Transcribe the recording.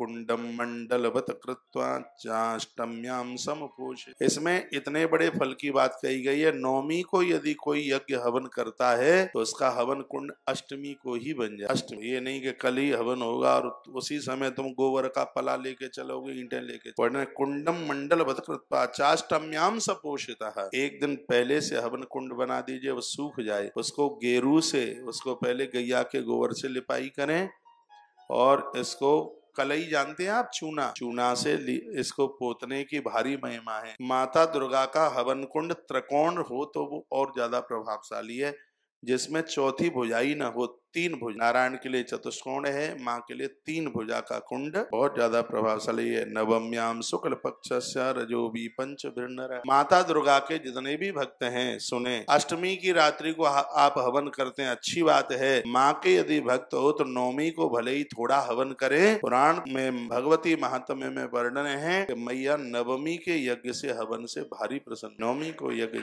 कुंडम मंडलवत कृत्वा चाष्टम्याम समपोष इसमें इतने बड़े फल की बात कही गई है नौमी को यदि कोई यज्ञ हवन करता है तो उसका हवन कुंड अष्टमी को ही बन जाए अष्टमी ये नहीं कि कल ही हवन होगा और उसी समय तुम गोबर का पला लेके चलोगे ईटे लेके कुंडम मंडल वत कृत्वा चाष्टम्याम सपोषित एक दिन पहले से हवन कुंड बना दीजिए वो सूख जाए उसको गेरू से उसको पहले गैया के गोबर से लिपाई करें और इसको कलई जानते हैं आप चूना चूना से इसको पोतने की भारी महिमा है माता दुर्गा का हवन कुंड त्रिकोण हो तो वो और ज्यादा प्रभावशाली है जिसमें चौथी भुजाई न हो तीन भुज नारायण के लिए चतुष्कोण है माँ के लिए तीन भुजा का कुंड बहुत ज्यादा प्रभावशाली है नवम्याम शुक्ल पक्ष रजोबी पंच माता दुर्गा के जितने भी भक्त हैं सुने अष्टमी की रात्रि को आप हवन करते हैं अच्छी बात है माँ के यदि भक्त हो तो नवमी को भले ही थोड़ा हवन करे पुराण में भगवती महात्म्य में वर्णन है मैया नवमी के यज्ञ से हवन से भारी प्रसन्न नवमी को यज्ञ